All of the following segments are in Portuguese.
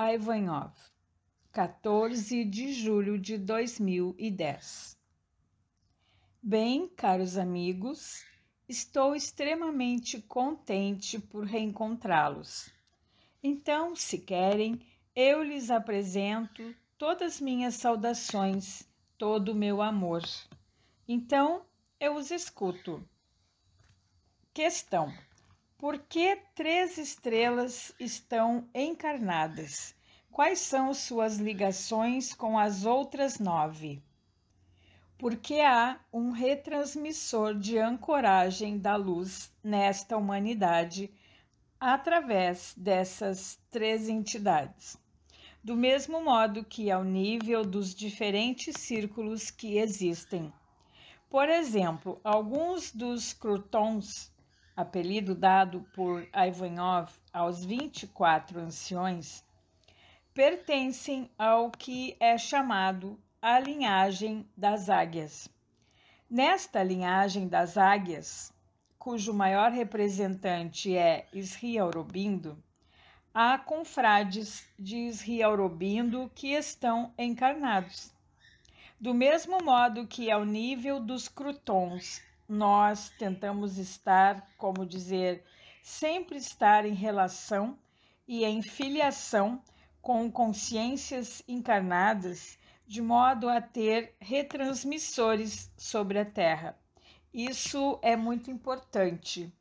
a Ivanov, 14 de julho de 2010. Bem, caros amigos, estou extremamente contente por reencontrá-los. Então, se querem, eu lhes apresento todas minhas saudações, todo o meu amor. Então, eu os escuto. Questão por que três estrelas estão encarnadas? Quais são suas ligações com as outras nove? Porque há um retransmissor de ancoragem da luz nesta humanidade através dessas três entidades. Do mesmo modo que ao nível dos diferentes círculos que existem. Por exemplo, alguns dos crutons apelido dado por Ivanov aos 24 anciões, pertencem ao que é chamado a linhagem das águias. Nesta linhagem das águias, cujo maior representante é Sri-Aurobindo, há confrades de Sri-Aurobindo que estão encarnados. Do mesmo modo que ao nível dos crutons nós tentamos estar, como dizer, sempre estar em relação e em filiação com consciências encarnadas, de modo a ter retransmissores sobre a Terra. Isso é muito importante.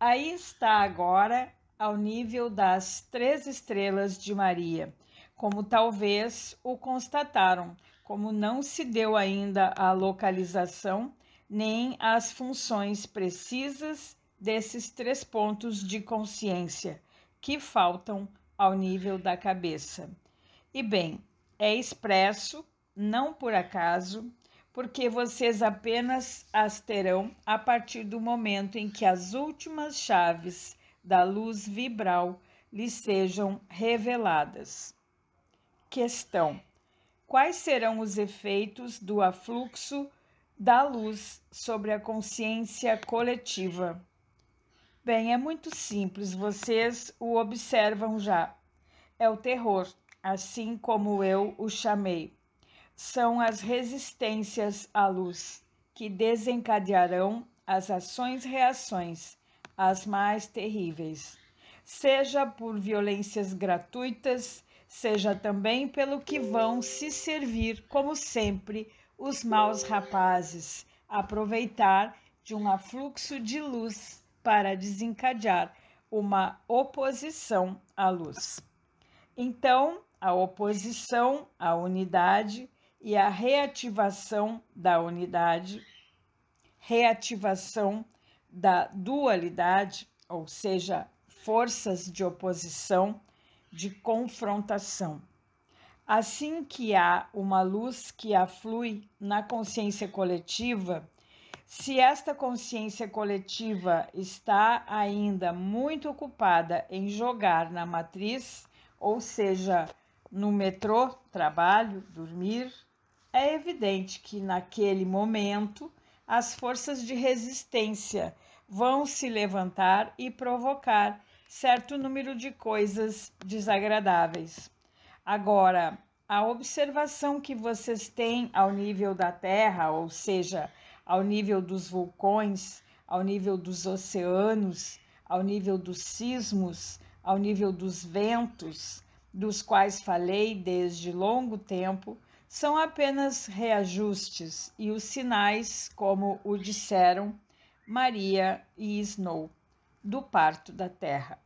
Aí está agora ao nível das três estrelas de Maria, como talvez o constataram, como não se deu ainda a localização nem as funções precisas desses três pontos de consciência que faltam ao nível da cabeça. E bem, é expresso, não por acaso, porque vocês apenas as terão a partir do momento em que as últimas chaves da luz vibral lhes sejam reveladas. Questão: Quais serão os efeitos do afluxo dá luz sobre a consciência coletiva. Bem, é muito simples, vocês o observam já. É o terror, assim como eu o chamei. São as resistências à luz que desencadearão as ações-reações, as mais terríveis. Seja por violências gratuitas, seja também pelo que vão se servir, como sempre, os maus rapazes aproveitar de um afluxo de luz para desencadear uma oposição à luz. Então, a oposição à unidade e a reativação da unidade, reativação da dualidade, ou seja, forças de oposição, de confrontação. Assim que há uma luz que aflui na consciência coletiva, se esta consciência coletiva está ainda muito ocupada em jogar na matriz, ou seja, no metrô, trabalho, dormir, é evidente que naquele momento as forças de resistência vão se levantar e provocar certo número de coisas desagradáveis. Agora, a observação que vocês têm ao nível da Terra, ou seja, ao nível dos vulcões, ao nível dos oceanos, ao nível dos sismos, ao nível dos ventos, dos quais falei desde longo tempo, são apenas reajustes e os sinais, como o disseram Maria e Snow, do parto da Terra.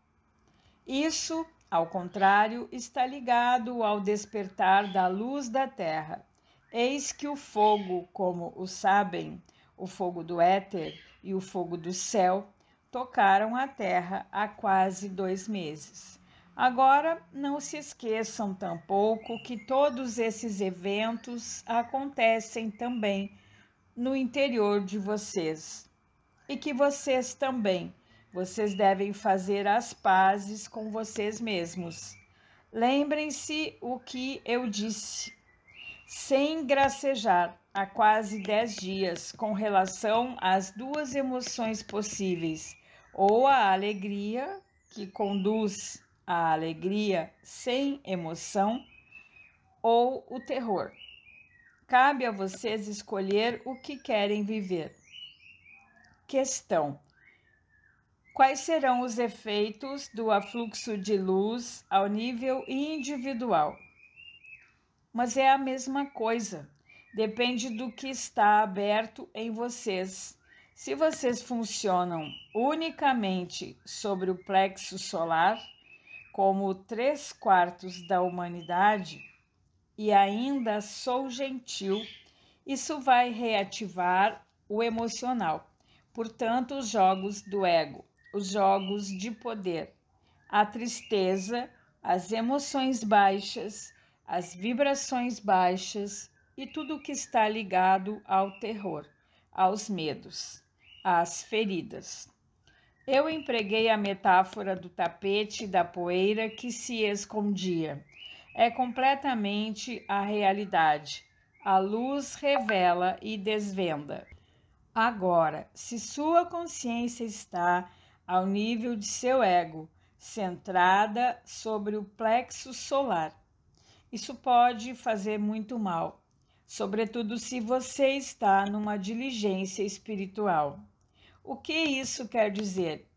Isso ao contrário, está ligado ao despertar da luz da terra. Eis que o fogo, como o sabem, o fogo do éter e o fogo do céu, tocaram a terra há quase dois meses. Agora, não se esqueçam tampouco que todos esses eventos acontecem também no interior de vocês e que vocês também vocês devem fazer as pazes com vocês mesmos. Lembrem-se o que eu disse, sem gracejar, há quase dez dias, com relação às duas emoções possíveis, ou a alegria, que conduz à alegria sem emoção, ou o terror. Cabe a vocês escolher o que querem viver. Questão Quais serão os efeitos do afluxo de luz ao nível individual? Mas é a mesma coisa, depende do que está aberto em vocês. Se vocês funcionam unicamente sobre o plexo solar, como três quartos da humanidade, e ainda sou gentil, isso vai reativar o emocional, portanto, os jogos do ego os jogos de poder, a tristeza, as emoções baixas, as vibrações baixas e tudo o que está ligado ao terror, aos medos, às feridas. Eu empreguei a metáfora do tapete e da poeira que se escondia. É completamente a realidade. A luz revela e desvenda. Agora, se sua consciência está ao nível de seu ego, centrada sobre o plexo solar. Isso pode fazer muito mal, sobretudo se você está numa diligência espiritual. O que isso quer dizer?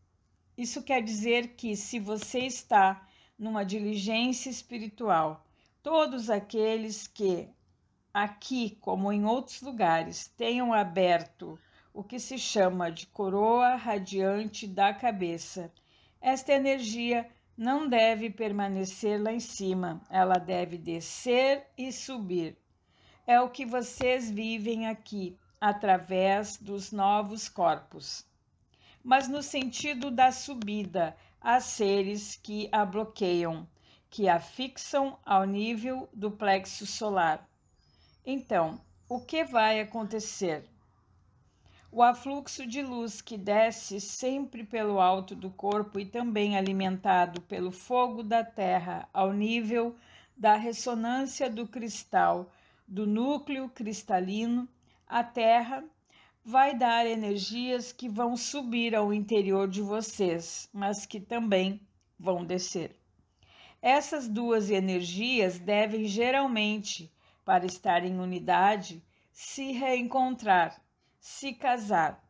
Isso quer dizer que se você está numa diligência espiritual, todos aqueles que aqui, como em outros lugares, tenham aberto o que se chama de coroa radiante da cabeça. Esta energia não deve permanecer lá em cima, ela deve descer e subir. É o que vocês vivem aqui, através dos novos corpos. Mas no sentido da subida, há seres que a bloqueiam, que a fixam ao nível do plexo solar. Então, o que vai acontecer? O afluxo de luz que desce sempre pelo alto do corpo e também alimentado pelo fogo da terra ao nível da ressonância do cristal do núcleo cristalino, a terra vai dar energias que vão subir ao interior de vocês, mas que também vão descer. Essas duas energias devem geralmente, para estar em unidade, se reencontrar se casar,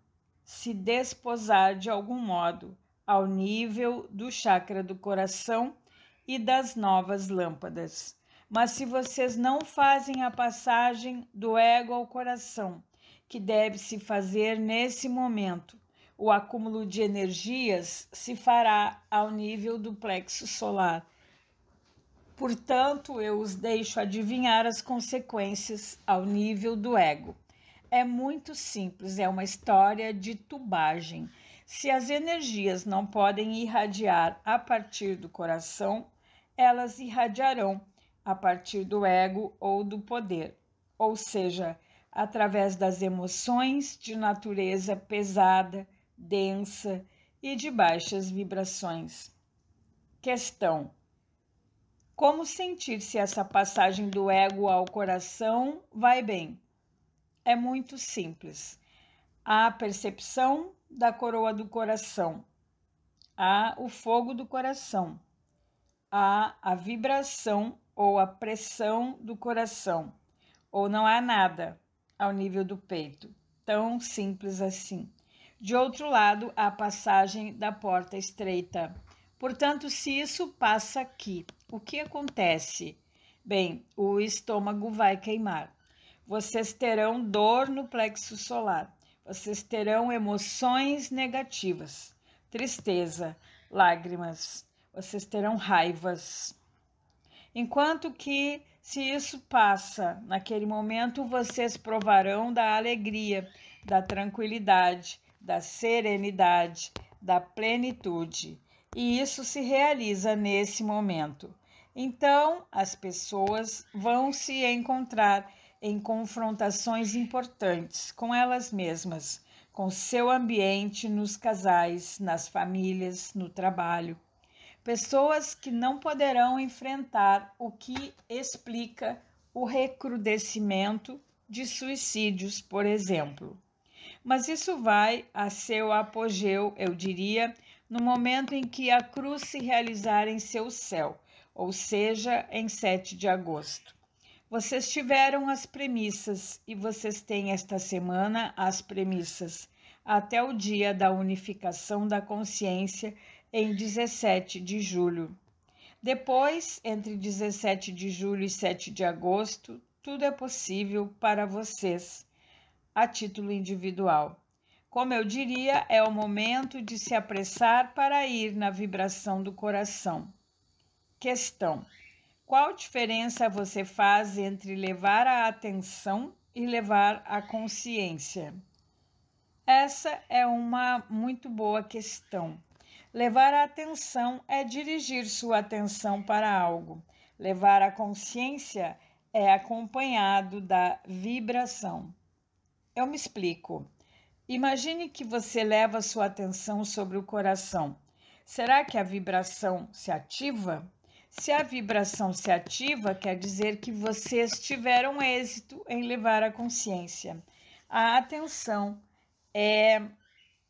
se desposar de algum modo ao nível do chakra do coração e das novas lâmpadas. Mas se vocês não fazem a passagem do ego ao coração, que deve se fazer nesse momento, o acúmulo de energias se fará ao nível do plexo solar. Portanto, eu os deixo adivinhar as consequências ao nível do ego. É muito simples, é uma história de tubagem. Se as energias não podem irradiar a partir do coração, elas irradiarão a partir do ego ou do poder, ou seja, através das emoções de natureza pesada, densa e de baixas vibrações. Questão: Como sentir se essa passagem do ego ao coração vai bem? é muito simples. Há a percepção da coroa do coração, há o fogo do coração, há a vibração ou a pressão do coração, ou não há nada ao nível do peito. Tão simples assim. De outro lado, há a passagem da porta estreita. Portanto, se isso passa aqui, o que acontece? Bem, o estômago vai queimar. Vocês terão dor no plexo solar. Vocês terão emoções negativas, tristeza, lágrimas. Vocês terão raivas. Enquanto que, se isso passa, naquele momento vocês provarão da alegria, da tranquilidade, da serenidade, da plenitude. E isso se realiza nesse momento. Então, as pessoas vão se encontrar em confrontações importantes com elas mesmas, com seu ambiente, nos casais, nas famílias, no trabalho. Pessoas que não poderão enfrentar o que explica o recrudescimento de suicídios, por exemplo. Mas isso vai a seu apogeu, eu diria, no momento em que a cruz se realizar em seu céu, ou seja, em 7 de agosto. Vocês tiveram as premissas e vocês têm esta semana as premissas até o dia da unificação da consciência em 17 de julho. Depois, entre 17 de julho e 7 de agosto, tudo é possível para vocês a título individual. Como eu diria, é o momento de se apressar para ir na vibração do coração. Questão: qual diferença você faz entre levar a atenção e levar a consciência? Essa é uma muito boa questão. Levar a atenção é dirigir sua atenção para algo. Levar a consciência é acompanhado da vibração. Eu me explico. Imagine que você leva sua atenção sobre o coração. Será que a vibração se ativa? Se a vibração se ativa, quer dizer que vocês tiveram êxito em levar a consciência. A atenção é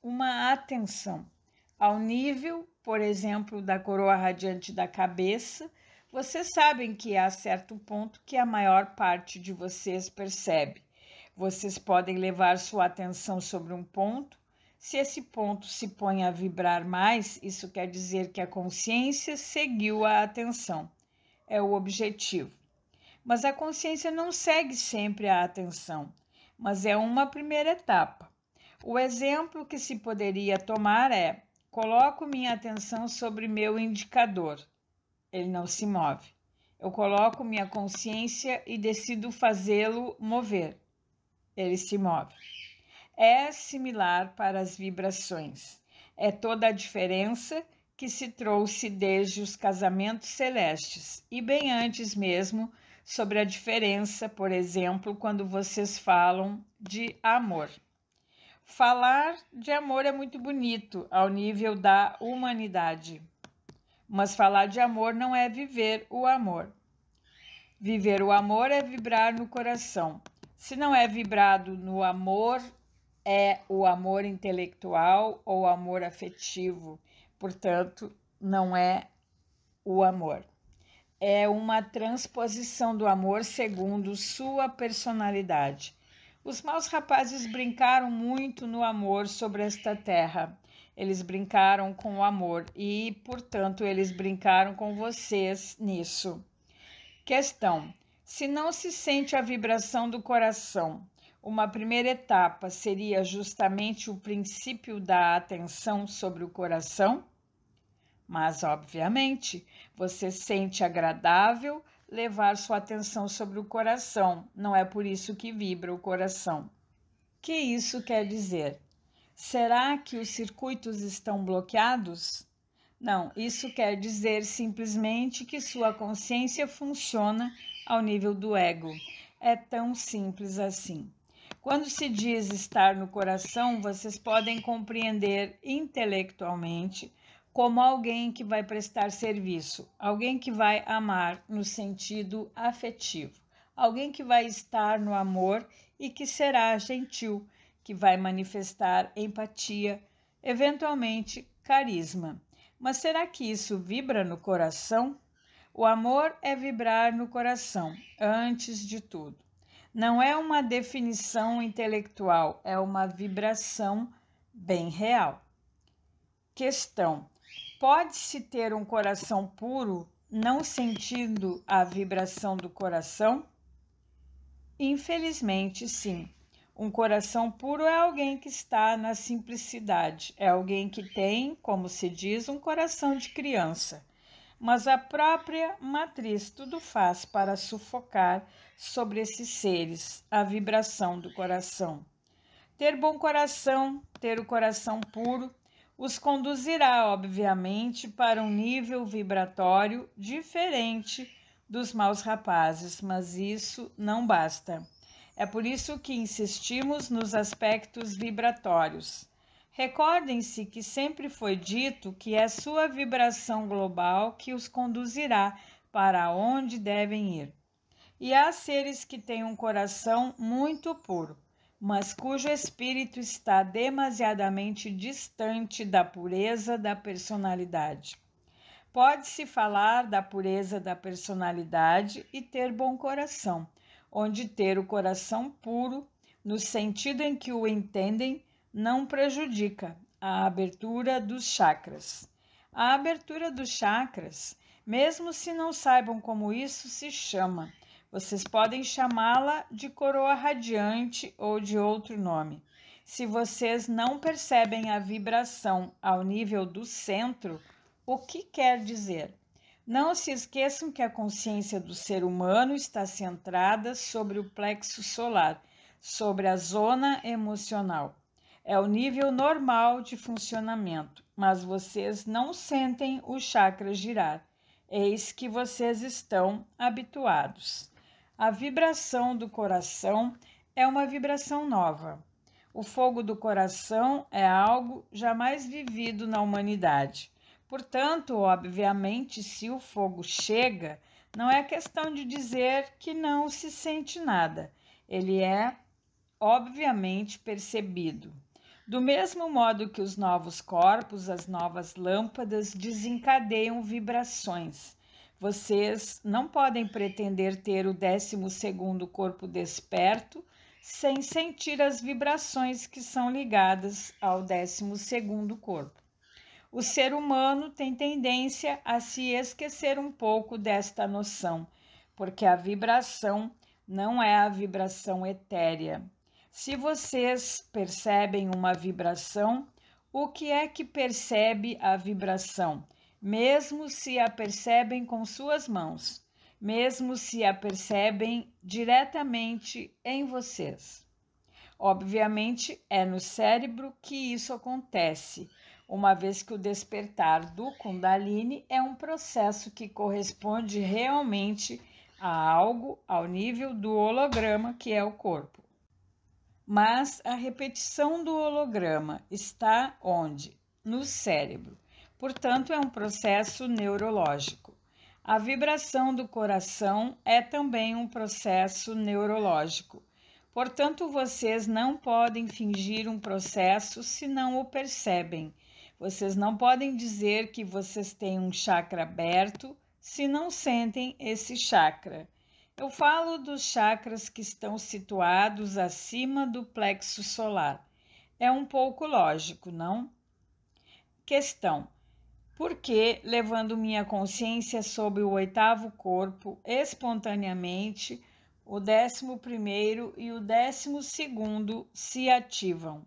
uma atenção ao nível, por exemplo, da coroa radiante da cabeça. Vocês sabem que há certo ponto que a maior parte de vocês percebe. Vocês podem levar sua atenção sobre um ponto se esse ponto se põe a vibrar mais, isso quer dizer que a consciência seguiu a atenção. É o objetivo. Mas a consciência não segue sempre a atenção, mas é uma primeira etapa. O exemplo que se poderia tomar é: coloco minha atenção sobre meu indicador. Ele não se move. Eu coloco minha consciência e decido fazê-lo mover. Ele se move é similar para as vibrações. É toda a diferença que se trouxe desde os casamentos celestes e bem antes mesmo sobre a diferença, por exemplo, quando vocês falam de amor. Falar de amor é muito bonito ao nível da humanidade, mas falar de amor não é viver o amor. Viver o amor é vibrar no coração. Se não é vibrado no amor é o amor intelectual ou amor afetivo, portanto, não é o amor. É uma transposição do amor segundo sua personalidade. Os maus rapazes brincaram muito no amor sobre esta terra. Eles brincaram com o amor e, portanto, eles brincaram com vocês nisso. Questão: se não se sente a vibração do coração, uma primeira etapa seria justamente o princípio da atenção sobre o coração, mas obviamente você sente agradável levar sua atenção sobre o coração, não é por isso que vibra o coração. Que isso quer dizer? Será que os circuitos estão bloqueados? Não, isso quer dizer simplesmente que sua consciência funciona ao nível do ego. É tão simples assim. Quando se diz estar no coração, vocês podem compreender intelectualmente como alguém que vai prestar serviço, alguém que vai amar no sentido afetivo, alguém que vai estar no amor e que será gentil, que vai manifestar empatia, eventualmente carisma. Mas será que isso vibra no coração? O amor é vibrar no coração, antes de tudo não é uma definição intelectual, é uma vibração bem real. Questão: Pode-se ter um coração puro não sentindo a vibração do coração? Infelizmente, sim. Um coração puro é alguém que está na simplicidade, é alguém que tem, como se diz, um coração de criança mas a própria matriz tudo faz para sufocar sobre esses seres a vibração do coração. Ter bom coração, ter o coração puro, os conduzirá, obviamente, para um nível vibratório diferente dos maus rapazes, mas isso não basta. É por isso que insistimos nos aspectos vibratórios. Recordem-se que sempre foi dito que é sua vibração global que os conduzirá para onde devem ir. E há seres que têm um coração muito puro, mas cujo espírito está demasiadamente distante da pureza da personalidade. Pode-se falar da pureza da personalidade e ter bom coração, onde ter o coração puro, no sentido em que o entendem, não prejudica a abertura dos chakras. A abertura dos chakras, mesmo se não saibam como isso se chama, vocês podem chamá-la de coroa radiante ou de outro nome. Se vocês não percebem a vibração ao nível do centro, o que quer dizer? Não se esqueçam que a consciência do ser humano está centrada sobre o plexo solar, sobre a zona emocional. É o nível normal de funcionamento, mas vocês não sentem o chakra girar. Eis que vocês estão habituados. A vibração do coração é uma vibração nova. O fogo do coração é algo jamais vivido na humanidade. Portanto, obviamente, se o fogo chega, não é questão de dizer que não se sente nada. Ele é obviamente percebido. Do mesmo modo que os novos corpos, as novas lâmpadas desencadeiam vibrações. Vocês não podem pretender ter o 12º corpo desperto sem sentir as vibrações que são ligadas ao 12º corpo. O ser humano tem tendência a se esquecer um pouco desta noção, porque a vibração não é a vibração etérea, se vocês percebem uma vibração, o que é que percebe a vibração? Mesmo se a percebem com suas mãos, mesmo se a percebem diretamente em vocês. Obviamente, é no cérebro que isso acontece, uma vez que o despertar do Kundalini é um processo que corresponde realmente a algo ao nível do holograma que é o corpo mas a repetição do holograma está onde? No cérebro. Portanto, é um processo neurológico. A vibração do coração é também um processo neurológico. Portanto, vocês não podem fingir um processo se não o percebem. Vocês não podem dizer que vocês têm um chakra aberto se não sentem esse chakra. Eu falo dos chakras que estão situados acima do plexo solar. É um pouco lógico, não? Questão: Por que, levando minha consciência sobre o oitavo corpo espontaneamente, o décimo primeiro e o décimo segundo se ativam?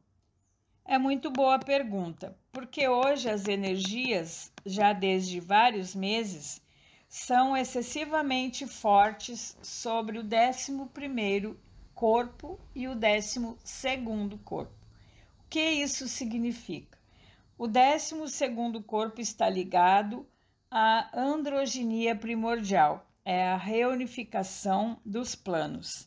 É muito boa pergunta, porque hoje as energias, já desde vários meses, são excessivamente fortes sobre o 11º corpo e o 12º corpo. O que isso significa? O 12º corpo está ligado à androginia primordial, é a reunificação dos planos.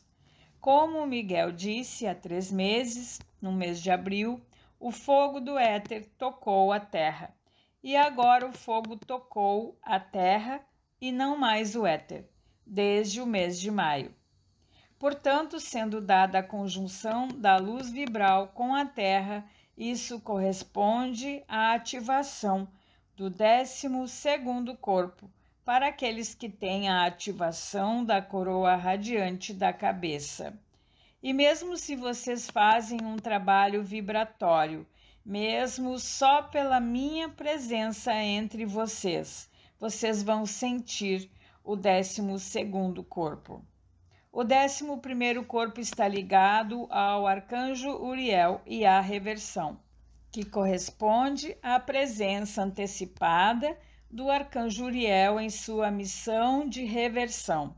Como Miguel disse há três meses, no mês de abril, o fogo do éter tocou a terra. E agora o fogo tocou a terra e não mais o éter, desde o mês de maio. Portanto, sendo dada a conjunção da luz vibral com a Terra, isso corresponde à ativação do 12 corpo para aqueles que têm a ativação da coroa radiante da cabeça. E mesmo se vocês fazem um trabalho vibratório, mesmo só pela minha presença entre vocês, vocês vão sentir o 12 corpo. O 11 corpo está ligado ao arcanjo Uriel e à reversão, que corresponde à presença antecipada do arcanjo Uriel em sua missão de reversão.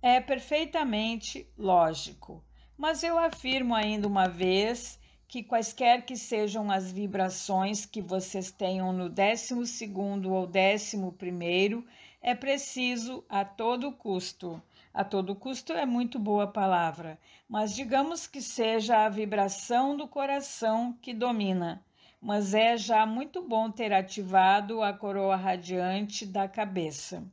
É perfeitamente lógico, mas eu afirmo ainda uma vez que quaisquer que sejam as vibrações que vocês tenham no 12 ou 11, é preciso a todo custo. A todo custo é muito boa palavra, mas digamos que seja a vibração do coração que domina. Mas é já muito bom ter ativado a coroa radiante da cabeça.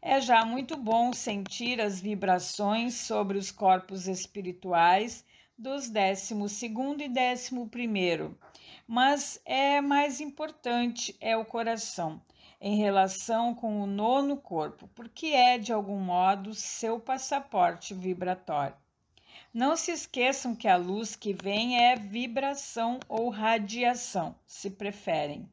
É já muito bom sentir as vibrações sobre os corpos espirituais dos 12 e 11. Mas é mais importante é o coração, em relação com o nono corpo, porque é, de algum modo, seu passaporte vibratório. Não se esqueçam que a luz que vem é vibração ou radiação, se preferem.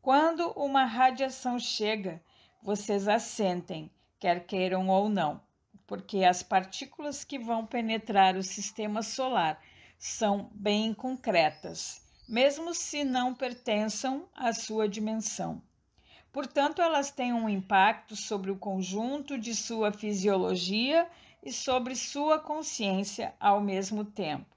Quando uma radiação chega, vocês a sentem, quer queiram ou não porque as partículas que vão penetrar o sistema solar são bem concretas, mesmo se não pertençam à sua dimensão. Portanto, elas têm um impacto sobre o conjunto de sua fisiologia e sobre sua consciência ao mesmo tempo.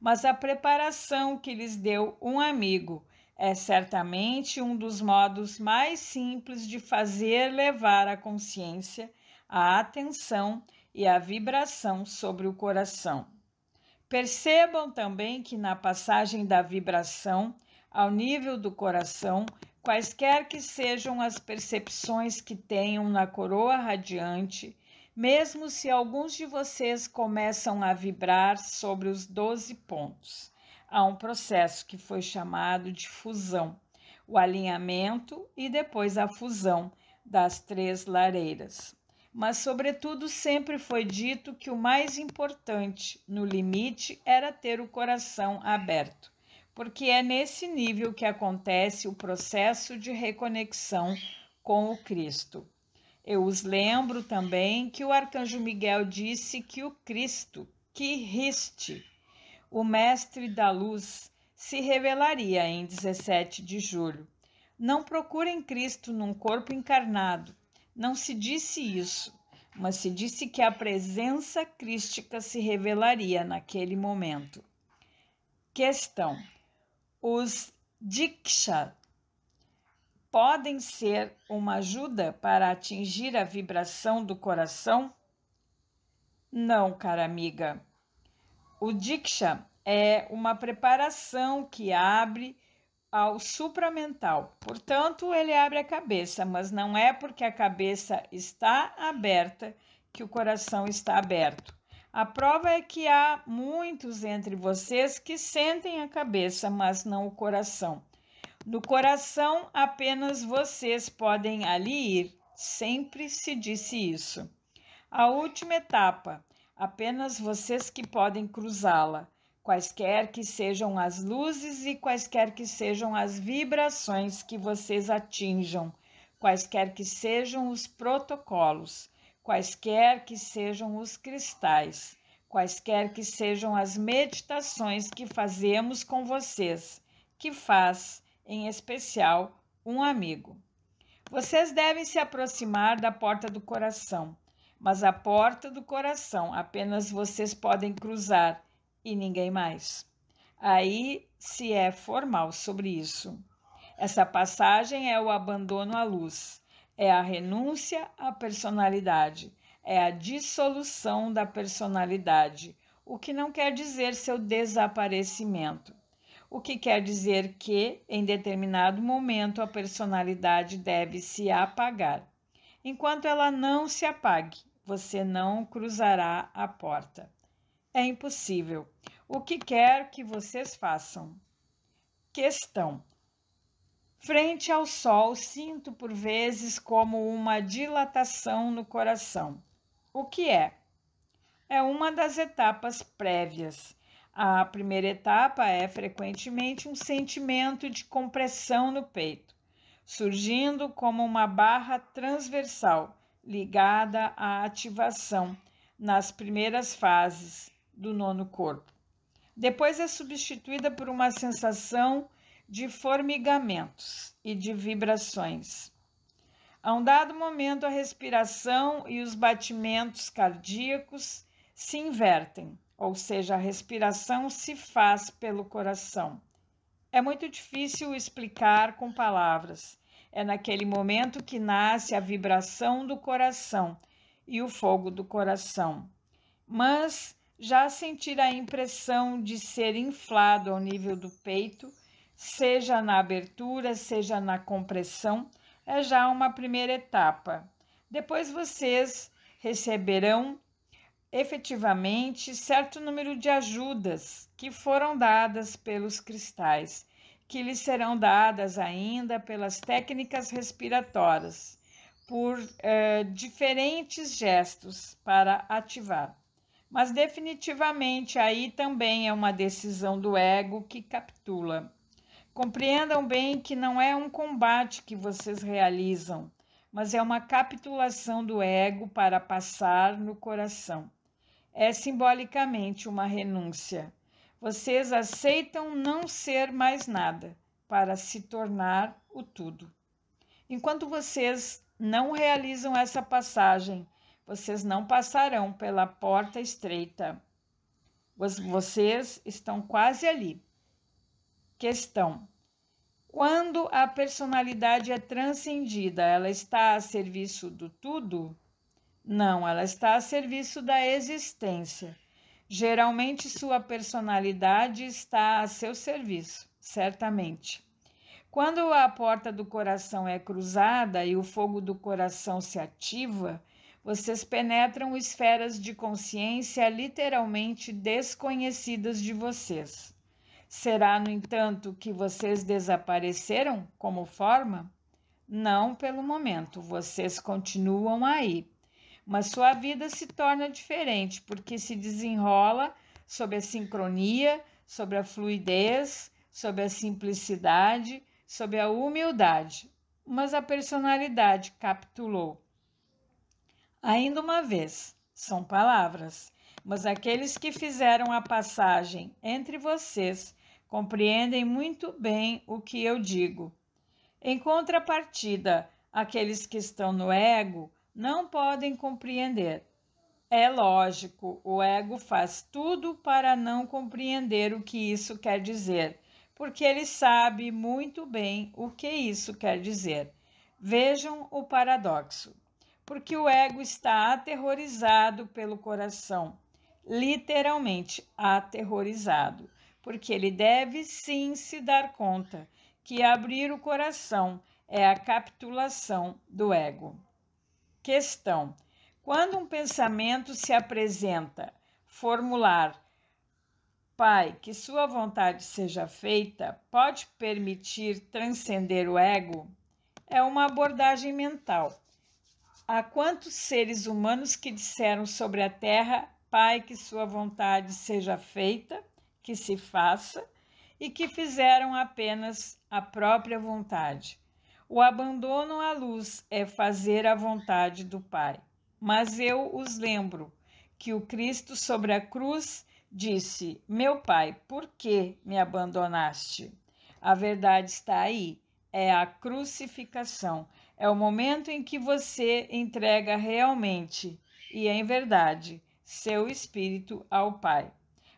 Mas a preparação que lhes deu um amigo é certamente um dos modos mais simples de fazer levar a consciência a atenção e a vibração sobre o coração. Percebam também que na passagem da vibração ao nível do coração, quaisquer que sejam as percepções que tenham na coroa radiante, mesmo se alguns de vocês começam a vibrar sobre os 12 pontos. Há um processo que foi chamado de fusão, o alinhamento e depois a fusão das três lareiras mas, sobretudo, sempre foi dito que o mais importante, no limite, era ter o coração aberto, porque é nesse nível que acontece o processo de reconexão com o Cristo. Eu os lembro também que o arcanjo Miguel disse que o Cristo, que riste, o Mestre da Luz, se revelaria em 17 de julho. Não procurem Cristo num corpo encarnado, não se disse isso, mas se disse que a presença crística se revelaria naquele momento. Questão: Os Diksha podem ser uma ajuda para atingir a vibração do coração? Não, cara amiga. O Diksha é uma preparação que abre ao supramental. Portanto, ele abre a cabeça, mas não é porque a cabeça está aberta que o coração está aberto. A prova é que há muitos entre vocês que sentem a cabeça, mas não o coração. No coração, apenas vocês podem ali ir. Sempre se disse isso. A última etapa, apenas vocês que podem cruzá-la quaisquer que sejam as luzes e quaisquer que sejam as vibrações que vocês atinjam, quaisquer que sejam os protocolos, quaisquer que sejam os cristais, quaisquer que sejam as meditações que fazemos com vocês, que faz, em especial, um amigo. Vocês devem se aproximar da porta do coração, mas a porta do coração apenas vocês podem cruzar e ninguém mais. Aí se é formal sobre isso. Essa passagem é o abandono à luz, é a renúncia à personalidade, é a dissolução da personalidade, o que não quer dizer seu desaparecimento. O que quer dizer que, em determinado momento, a personalidade deve se apagar. Enquanto ela não se apague, você não cruzará a porta é impossível. O que quer que vocês façam? Questão. Frente ao sol, sinto por vezes como uma dilatação no coração. O que é? É uma das etapas prévias. A primeira etapa é frequentemente um sentimento de compressão no peito, surgindo como uma barra transversal ligada à ativação nas primeiras fases do nono corpo. Depois é substituída por uma sensação de formigamentos e de vibrações. A um dado momento, a respiração e os batimentos cardíacos se invertem, ou seja, a respiração se faz pelo coração. É muito difícil explicar com palavras. É naquele momento que nasce a vibração do coração e o fogo do coração. Mas já sentir a impressão de ser inflado ao nível do peito, seja na abertura, seja na compressão, é já uma primeira etapa. Depois vocês receberão efetivamente certo número de ajudas que foram dadas pelos cristais, que lhes serão dadas ainda pelas técnicas respiratórias, por eh, diferentes gestos para ativar. Mas definitivamente aí também é uma decisão do ego que capitula. Compreendam bem que não é um combate que vocês realizam, mas é uma capitulação do ego para passar no coração. É simbolicamente uma renúncia. Vocês aceitam não ser mais nada para se tornar o tudo. Enquanto vocês não realizam essa passagem, vocês não passarão pela porta estreita. Vocês estão quase ali. Questão: Quando a personalidade é transcendida, ela está a serviço do tudo? Não, ela está a serviço da existência. Geralmente, sua personalidade está a seu serviço, certamente. Quando a porta do coração é cruzada e o fogo do coração se ativa, vocês penetram esferas de consciência literalmente desconhecidas de vocês. Será, no entanto, que vocês desapareceram como forma? Não pelo momento, vocês continuam aí. Mas sua vida se torna diferente porque se desenrola sob a sincronia, sobre a fluidez, sobre a simplicidade, sobre a humildade. Mas a personalidade capitulou Ainda uma vez, são palavras, mas aqueles que fizeram a passagem entre vocês compreendem muito bem o que eu digo. Em contrapartida, aqueles que estão no ego não podem compreender. É lógico, o ego faz tudo para não compreender o que isso quer dizer, porque ele sabe muito bem o que isso quer dizer. Vejam o paradoxo porque o ego está aterrorizado pelo coração, literalmente aterrorizado, porque ele deve sim se dar conta que abrir o coração é a capitulação do ego. Questão: quando um pensamento se apresenta, formular Pai, que sua vontade seja feita, pode permitir transcender o ego? É uma abordagem mental Há quantos seres humanos que disseram sobre a terra, Pai, que sua vontade seja feita, que se faça, e que fizeram apenas a própria vontade. O abandono à luz é fazer a vontade do Pai. Mas eu os lembro que o Cristo sobre a cruz disse: Meu Pai, por que me abandonaste? A verdade está aí, é a crucificação. É o momento em que você entrega realmente e é em verdade seu espírito ao Pai.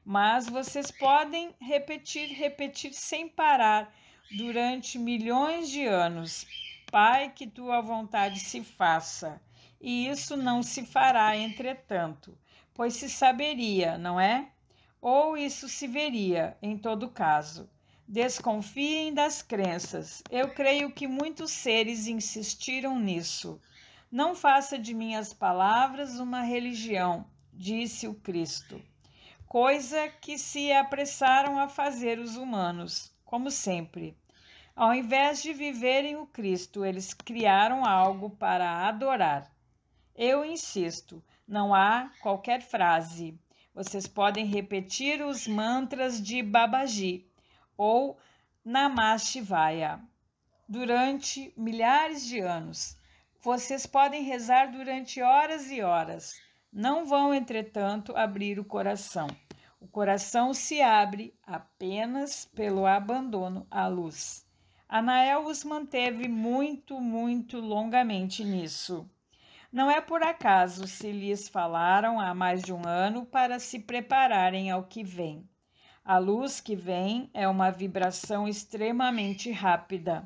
Mas vocês podem repetir, repetir sem parar durante milhões de anos. Pai, que tua vontade se faça. E isso não se fará, entretanto, pois se saberia, não é? Ou isso se veria, em todo caso. Desconfiem das crenças. Eu creio que muitos seres insistiram nisso. Não faça de minhas palavras uma religião, disse o Cristo. Coisa que se apressaram a fazer os humanos, como sempre. Ao invés de viverem o Cristo, eles criaram algo para adorar. Eu insisto, não há qualquer frase. Vocês podem repetir os mantras de Babaji, ou Namah Shivaya. Durante milhares de anos, vocês podem rezar durante horas e horas. Não vão, entretanto, abrir o coração. O coração se abre apenas pelo abandono à luz. Anael os manteve muito, muito longamente nisso. Não é por acaso se lhes falaram há mais de um ano para se prepararem ao que vem. A luz que vem é uma vibração extremamente rápida.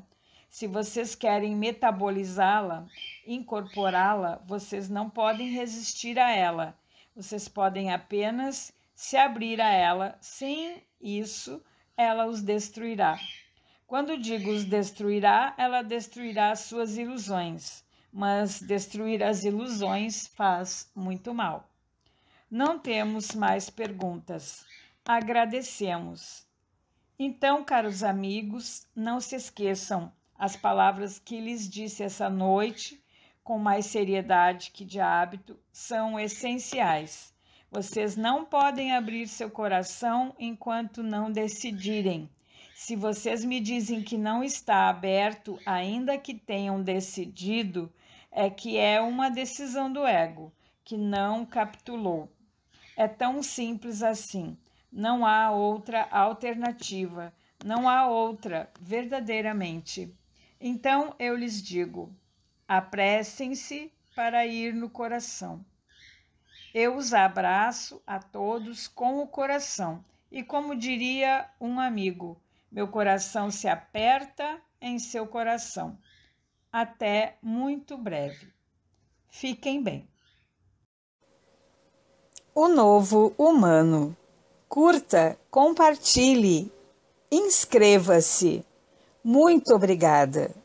Se vocês querem metabolizá-la, incorporá-la, vocês não podem resistir a ela. Vocês podem apenas se abrir a ela. Sem isso, ela os destruirá. Quando digo os destruirá, ela destruirá suas ilusões, mas destruir as ilusões faz muito mal. Não temos mais perguntas agradecemos. Então, caros amigos, não se esqueçam as palavras que lhes disse essa noite, com mais seriedade que de hábito, são essenciais. Vocês não podem abrir seu coração enquanto não decidirem. Se vocês me dizem que não está aberto, ainda que tenham decidido, é que é uma decisão do ego, que não capitulou. É tão simples assim. Não há outra alternativa, não há outra, verdadeiramente. Então eu lhes digo: apressem-se para ir no coração. Eu os abraço a todos com o coração, e como diria um amigo, meu coração se aperta em seu coração. Até muito breve. Fiquem bem. O novo humano curta, compartilhe, inscreva-se. Muito obrigada!